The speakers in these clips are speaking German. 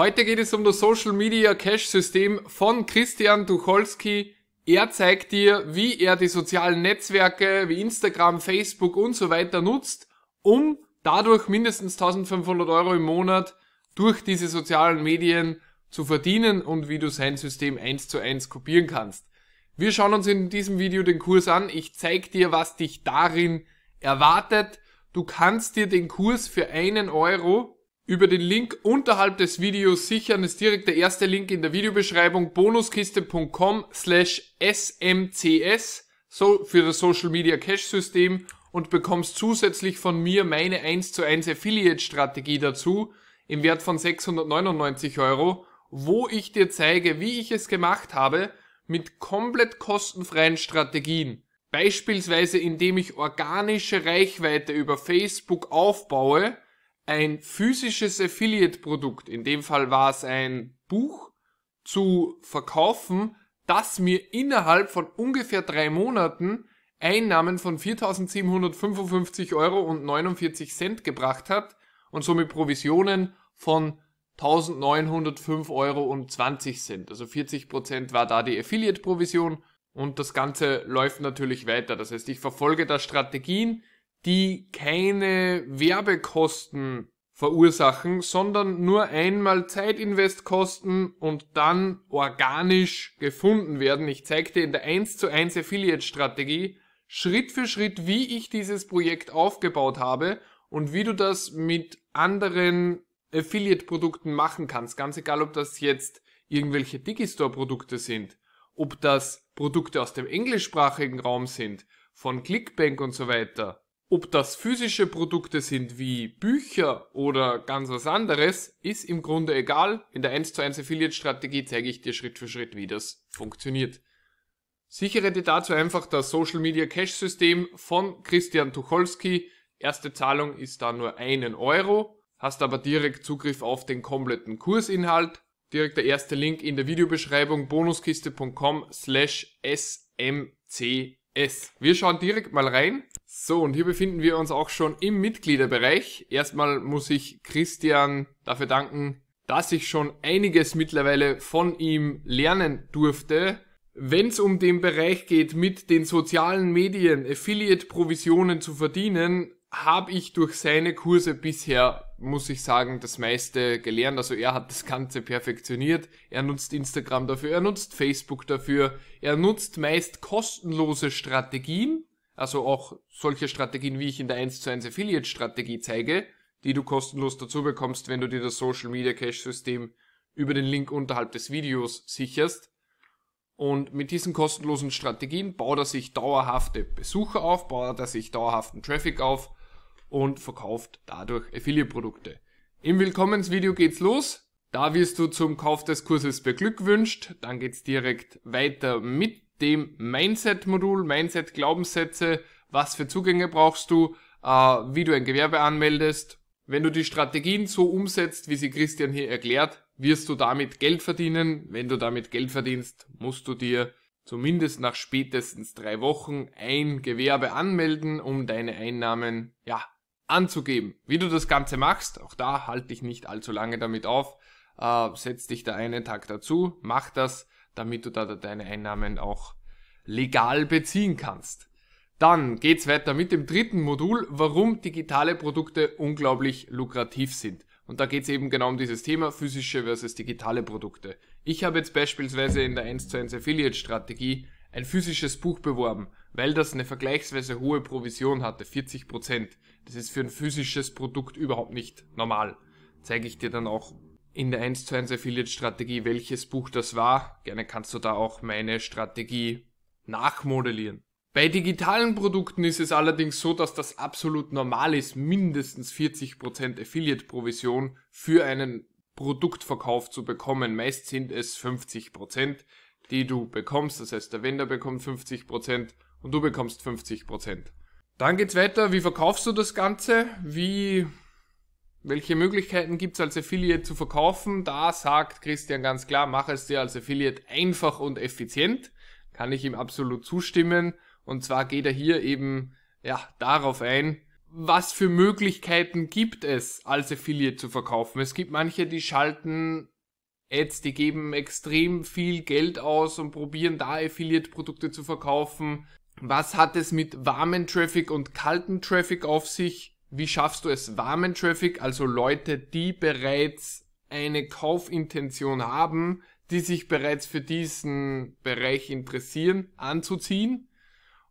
Heute geht es um das Social Media Cash System von Christian Tucholsky. Er zeigt dir, wie er die sozialen Netzwerke wie Instagram, Facebook und so weiter nutzt, um dadurch mindestens 1500 Euro im Monat durch diese sozialen Medien zu verdienen und wie du sein System eins zu eins kopieren kannst. Wir schauen uns in diesem Video den Kurs an. Ich zeige dir, was dich darin erwartet. Du kannst dir den Kurs für einen Euro über den Link unterhalb des Videos sichern. ist direkt der erste Link in der Videobeschreibung bonuskiste.com slash smcs so für das Social Media Cash System und bekommst zusätzlich von mir meine 1 zu 1 Affiliate Strategie dazu im Wert von 699 Euro, wo ich dir zeige, wie ich es gemacht habe mit komplett kostenfreien Strategien. Beispielsweise indem ich organische Reichweite über Facebook aufbaue ein physisches Affiliate-Produkt, in dem Fall war es ein Buch, zu verkaufen, das mir innerhalb von ungefähr drei Monaten Einnahmen von 4.755 Euro und 49 Cent gebracht hat und somit Provisionen von 1.905 Euro und 20 Cent. Also 40% war da die Affiliate-Provision und das Ganze läuft natürlich weiter. Das heißt, ich verfolge da Strategien, die keine Werbekosten verursachen, sondern nur einmal Zeitinvest kosten und dann organisch gefunden werden. Ich zeige dir in der 1 zu 1 Affiliate Strategie Schritt für Schritt, wie ich dieses Projekt aufgebaut habe und wie du das mit anderen Affiliate Produkten machen kannst. Ganz egal, ob das jetzt irgendwelche Digistore Produkte sind, ob das Produkte aus dem englischsprachigen Raum sind, von Clickbank und so weiter ob das physische Produkte sind wie Bücher oder ganz was anderes, ist im Grunde egal. In der 1 zu 1 Affiliate Strategie zeige ich dir Schritt für Schritt, wie das funktioniert. Sichere dir dazu einfach das Social Media Cash System von Christian Tucholsky. Erste Zahlung ist da nur einen Euro, hast aber direkt Zugriff auf den kompletten Kursinhalt. Direkt der erste Link in der Videobeschreibung bonuskiste.com slash smcs. Wir schauen direkt mal rein so, und hier befinden wir uns auch schon im Mitgliederbereich. Erstmal muss ich Christian dafür danken, dass ich schon einiges mittlerweile von ihm lernen durfte. Wenn es um den Bereich geht, mit den sozialen Medien Affiliate-Provisionen zu verdienen, habe ich durch seine Kurse bisher, muss ich sagen, das meiste gelernt. Also er hat das Ganze perfektioniert. Er nutzt Instagram dafür, er nutzt Facebook dafür, er nutzt meist kostenlose Strategien, also auch solche Strategien, wie ich in der 1 zu 1 Affiliate Strategie zeige, die du kostenlos dazu bekommst, wenn du dir das Social Media Cash System über den Link unterhalb des Videos sicherst. Und mit diesen kostenlosen Strategien baut er sich dauerhafte Besucher auf, baut er sich dauerhaften Traffic auf und verkauft dadurch Affiliate-Produkte. Im Willkommensvideo geht's los. Da wirst du zum Kauf des Kurses beglückwünscht. Dann geht's direkt weiter mit dem Mindset-Modul, Mindset-Glaubenssätze, was für Zugänge brauchst du, äh, wie du ein Gewerbe anmeldest. Wenn du die Strategien so umsetzt, wie sie Christian hier erklärt, wirst du damit Geld verdienen. Wenn du damit Geld verdienst, musst du dir zumindest nach spätestens drei Wochen ein Gewerbe anmelden, um deine Einnahmen, ja, anzugeben. Wie du das Ganze machst, auch da halte ich nicht allzu lange damit auf. Äh, setz dich da einen Tag dazu, mach das damit du da deine Einnahmen auch legal beziehen kannst. Dann geht's weiter mit dem dritten Modul, warum digitale Produkte unglaublich lukrativ sind. Und da geht es eben genau um dieses Thema physische versus digitale Produkte. Ich habe jetzt beispielsweise in der 1 zu 1 Affiliate Strategie ein physisches Buch beworben, weil das eine vergleichsweise hohe Provision hatte, 40%. Das ist für ein physisches Produkt überhaupt nicht normal. Zeige ich dir dann auch, in der 1 zu 1 Affiliate Strategie, welches Buch das war. Gerne kannst du da auch meine Strategie nachmodellieren. Bei digitalen Produkten ist es allerdings so, dass das absolut normal ist, mindestens 40% Affiliate-Provision für einen Produktverkauf zu bekommen. Meist sind es 50%, die du bekommst. Das heißt, der Vendor bekommt 50% und du bekommst 50%. Dann geht's weiter. Wie verkaufst du das Ganze? Wie welche Möglichkeiten gibt es als Affiliate zu verkaufen? Da sagt Christian ganz klar, mach es dir als Affiliate einfach und effizient. Kann ich ihm absolut zustimmen. Und zwar geht er hier eben ja, darauf ein, was für Möglichkeiten gibt es als Affiliate zu verkaufen. Es gibt manche, die schalten Ads, die geben extrem viel Geld aus und probieren da Affiliate-Produkte zu verkaufen. Was hat es mit warmen Traffic und kalten Traffic auf sich? wie schaffst du es, warmen Traffic, also Leute, die bereits eine Kaufintention haben, die sich bereits für diesen Bereich interessieren, anzuziehen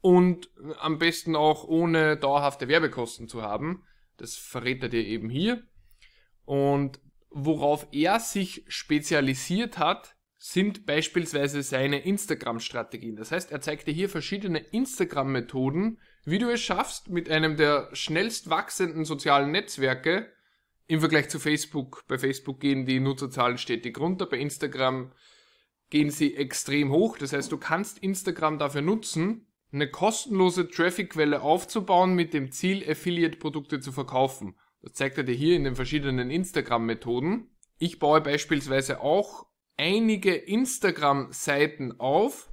und am besten auch ohne dauerhafte Werbekosten zu haben. Das verrät er dir eben hier. Und worauf er sich spezialisiert hat, sind beispielsweise seine Instagram-Strategien. Das heißt, er zeigt dir hier verschiedene Instagram-Methoden, wie du es schaffst, mit einem der schnellst wachsenden sozialen Netzwerke im Vergleich zu Facebook. Bei Facebook gehen die Nutzerzahlen stetig runter, bei Instagram gehen sie extrem hoch. Das heißt, du kannst Instagram dafür nutzen, eine kostenlose Traffic-Quelle aufzubauen mit dem Ziel, Affiliate-Produkte zu verkaufen. Das zeigt er dir hier in den verschiedenen Instagram-Methoden. Ich baue beispielsweise auch einige Instagram-Seiten auf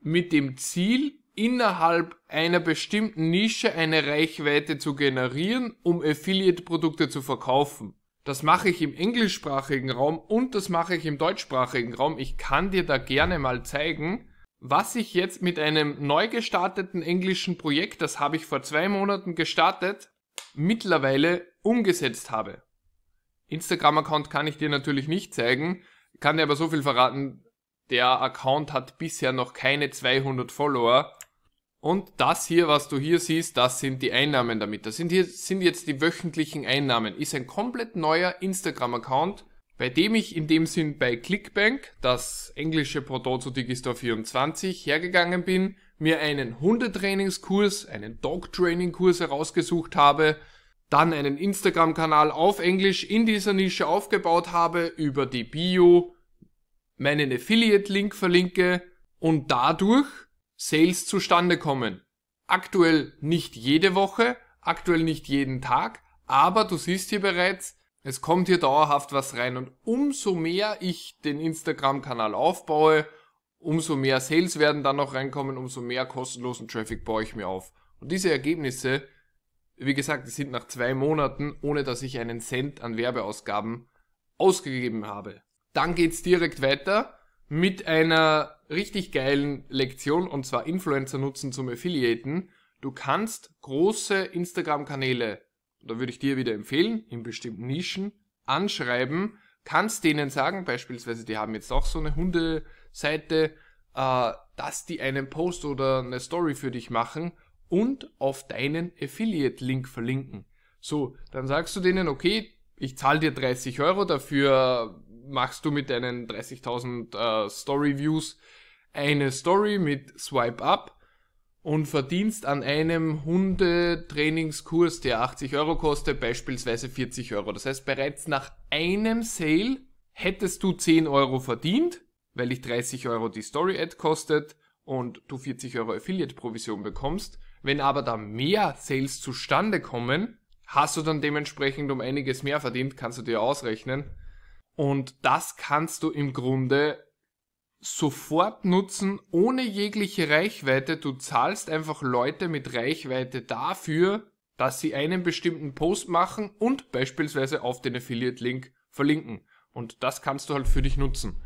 mit dem Ziel, innerhalb einer bestimmten Nische eine Reichweite zu generieren, um Affiliate-Produkte zu verkaufen. Das mache ich im englischsprachigen Raum und das mache ich im deutschsprachigen Raum. Ich kann dir da gerne mal zeigen, was ich jetzt mit einem neu gestarteten englischen Projekt, das habe ich vor zwei Monaten gestartet, mittlerweile umgesetzt habe. Instagram-Account kann ich dir natürlich nicht zeigen, kann dir aber so viel verraten, der Account hat bisher noch keine 200 Follower. Und das hier, was du hier siehst, das sind die Einnahmen damit. Das sind, hier, sind jetzt die wöchentlichen Einnahmen. Ist ein komplett neuer Instagram-Account, bei dem ich in dem Sinn bei Clickbank, das englische Portal zu Digistore 24, hergegangen bin, mir einen Hundetrainingskurs, einen Dog-Training-Kurs herausgesucht habe, dann einen Instagram-Kanal auf Englisch in dieser Nische aufgebaut habe, über die Bio meinen Affiliate-Link verlinke und dadurch Sales zustande kommen. Aktuell nicht jede Woche, aktuell nicht jeden Tag, aber du siehst hier bereits, es kommt hier dauerhaft was rein und umso mehr ich den Instagram-Kanal aufbaue, umso mehr Sales werden dann noch reinkommen, umso mehr kostenlosen Traffic baue ich mir auf. Und diese Ergebnisse, wie gesagt, die sind nach zwei Monaten, ohne dass ich einen Cent an Werbeausgaben ausgegeben habe. Dann geht's direkt weiter mit einer richtig geilen Lektion und zwar Influencer nutzen zum Affiliaten. Du kannst große Instagram-Kanäle, da würde ich dir wieder empfehlen, in bestimmten Nischen anschreiben, kannst denen sagen, beispielsweise, die haben jetzt auch so eine Hundeseite, äh, dass die einen Post oder eine Story für dich machen und auf deinen Affiliate-Link verlinken. So, dann sagst du denen, okay, ich zahle dir 30 Euro, dafür machst du mit deinen 30.000 äh, Story-Views eine Story mit Swipe Up und verdienst an einem Hundetrainingskurs, der 80 Euro kostet, beispielsweise 40 Euro. Das heißt, bereits nach einem Sale hättest du 10 Euro verdient, weil ich 30 Euro die Story-Ad kostet und du 40 Euro Affiliate-Provision bekommst. Wenn aber da mehr Sales zustande kommen, hast du dann dementsprechend um einiges mehr verdient, kannst du dir ausrechnen. Und das kannst du im Grunde sofort nutzen, ohne jegliche Reichweite. Du zahlst einfach Leute mit Reichweite dafür, dass sie einen bestimmten Post machen und beispielsweise auf den Affiliate-Link verlinken. Und das kannst du halt für dich nutzen.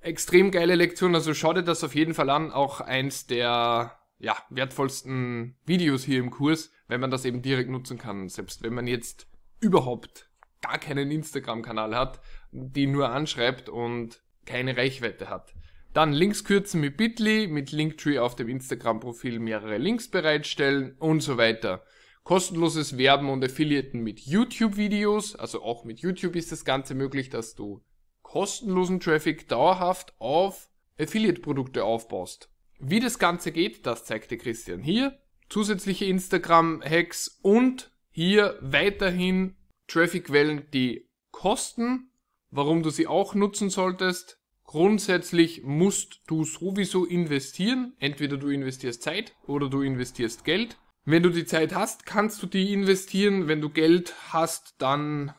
Extrem geile Lektion, also schau dir das auf jeden Fall an. Auch eins der ja, wertvollsten Videos hier im Kurs, wenn man das eben direkt nutzen kann. Selbst wenn man jetzt überhaupt gar keinen Instagram-Kanal hat, die nur anschreibt und keine Reichweite hat. Dann Links kürzen mit Bitly, mit Linktree auf dem Instagram-Profil mehrere Links bereitstellen und so weiter. Kostenloses Werben und Affiliaten mit YouTube-Videos, also auch mit YouTube ist das Ganze möglich, dass du kostenlosen Traffic dauerhaft auf Affiliate-Produkte aufbaust. Wie das Ganze geht, das zeigte Christian hier. Zusätzliche Instagram-Hacks und hier weiterhin Traffic-Quellen, die kosten, warum du sie auch nutzen solltest. Grundsätzlich musst du sowieso investieren. Entweder du investierst Zeit oder du investierst Geld. Wenn du die Zeit hast, kannst du die investieren. Wenn du Geld hast, dann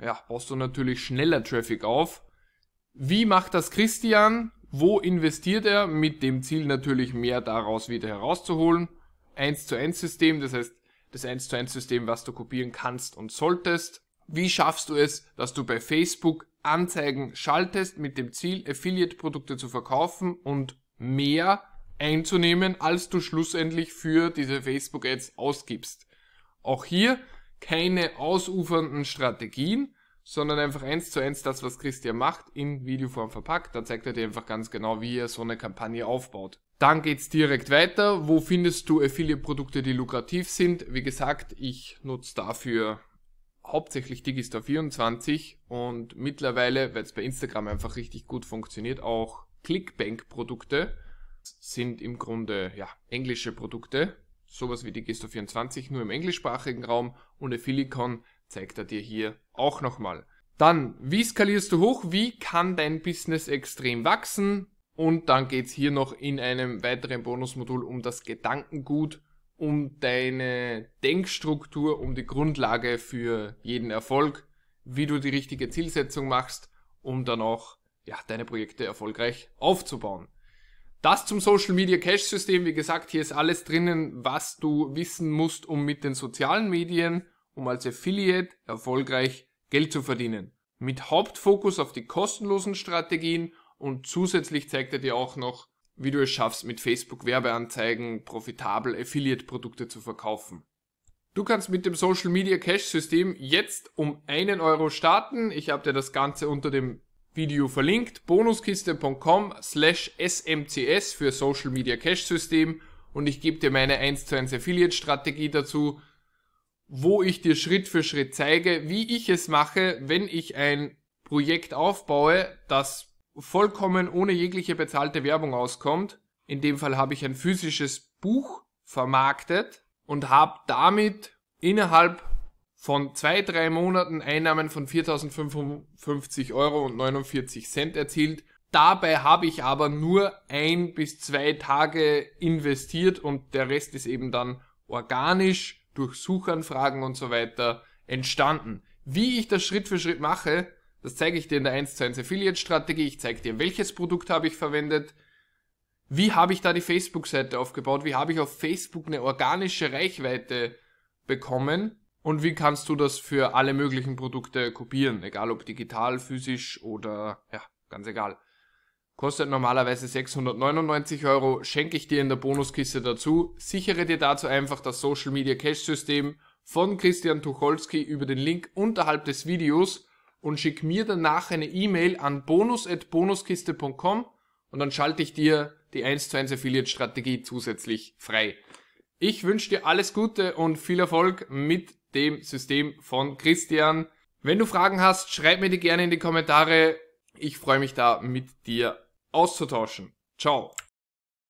ja, baust du natürlich schneller Traffic auf. Wie macht das Christian? Wo investiert er? Mit dem Ziel natürlich mehr daraus wieder herauszuholen. 1 zu 1 System, das heißt das 1 zu 1 System, was du kopieren kannst und solltest. Wie schaffst du es, dass du bei Facebook Anzeigen schaltest mit dem Ziel, Affiliate-Produkte zu verkaufen und mehr einzunehmen, als du schlussendlich für diese Facebook-Ads ausgibst? Auch hier keine ausufernden Strategien, sondern einfach eins zu eins das, was Christian macht, in Videoform verpackt. Da zeigt er dir einfach ganz genau, wie er so eine Kampagne aufbaut. Dann geht es direkt weiter. Wo findest du Affiliate-Produkte, die lukrativ sind? Wie gesagt, ich nutze dafür hauptsächlich Digistore24 und mittlerweile, weil es bei Instagram einfach richtig gut funktioniert, auch Clickbank-Produkte sind im Grunde ja, englische Produkte. Sowas wie Digistore24 nur im englischsprachigen Raum und Affilicon zeigt er dir hier auch nochmal. Dann, wie skalierst du hoch? Wie kann dein Business extrem wachsen? Und dann geht's hier noch in einem weiteren Bonusmodul um das Gedankengut, um deine Denkstruktur, um die Grundlage für jeden Erfolg, wie du die richtige Zielsetzung machst, um dann auch ja, deine Projekte erfolgreich aufzubauen. Das zum Social Media Cash System. Wie gesagt, hier ist alles drinnen, was du wissen musst, um mit den sozialen Medien, um als Affiliate erfolgreich Geld zu verdienen. Mit Hauptfokus auf die kostenlosen Strategien und zusätzlich zeigt er dir auch noch, wie du es schaffst, mit Facebook Werbeanzeigen profitabel Affiliate-Produkte zu verkaufen. Du kannst mit dem Social Media Cash System jetzt um einen Euro starten. Ich habe dir das Ganze unter dem Video verlinkt. Bonuskiste.com slash smcs für Social Media Cash System und ich gebe dir meine 1 zu 1 Affiliate Strategie dazu, wo ich dir Schritt für Schritt zeige, wie ich es mache, wenn ich ein Projekt aufbaue, das vollkommen ohne jegliche bezahlte Werbung auskommt. In dem Fall habe ich ein physisches Buch vermarktet und habe damit innerhalb von zwei, drei Monaten Einnahmen von 4.055 Euro und 49 Cent erzielt. Dabei habe ich aber nur ein bis zwei Tage investiert und der Rest ist eben dann organisch durch Suchanfragen und so weiter entstanden. Wie ich das Schritt für Schritt mache, das zeige ich dir in der 1 zu 1 Affiliate Strategie. Ich zeige dir, welches Produkt habe ich verwendet. Wie habe ich da die Facebook-Seite aufgebaut? Wie habe ich auf Facebook eine organische Reichweite bekommen? Und wie kannst du das für alle möglichen Produkte kopieren? Egal ob digital, physisch oder, ja, ganz egal. Kostet normalerweise 699 Euro, schenke ich dir in der Bonuskiste dazu. Sichere dir dazu einfach das Social Media Cash System von Christian Tucholsky über den Link unterhalb des Videos und schick mir danach eine E-Mail an bonus.bonuskiste.com und dann schalte ich dir die 1 zu 1 Affiliate Strategie zusätzlich frei. Ich wünsche dir alles Gute und viel Erfolg mit dem System von Christian. Wenn du Fragen hast, schreib mir die gerne in die Kommentare. Ich freue mich da mit dir auszutauschen. Ciao.